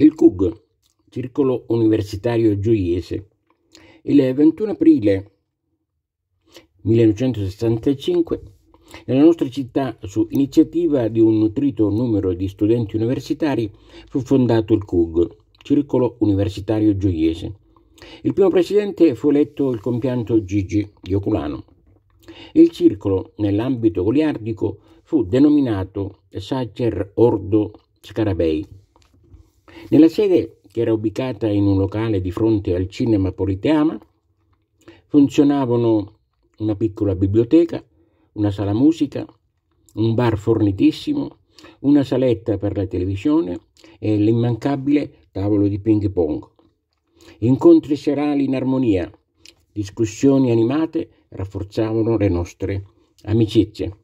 il CUG, Circolo Universitario Gioiese, il 21 aprile 1965 nella nostra città, su iniziativa di un nutrito numero di studenti universitari, fu fondato il CUG, Circolo Universitario Gioiese. Il primo presidente fu eletto il compianto Gigi Ioculano. Il circolo, nell'ambito goliardico, fu denominato Sacer Ordo Scarabei nella sede che era ubicata in un locale di fronte al cinema Politeama, funzionavano una piccola biblioteca, una sala musica, un bar fornitissimo, una saletta per la televisione e l'immancabile tavolo di ping pong. Incontri serali in armonia, discussioni animate rafforzavano le nostre amicizie.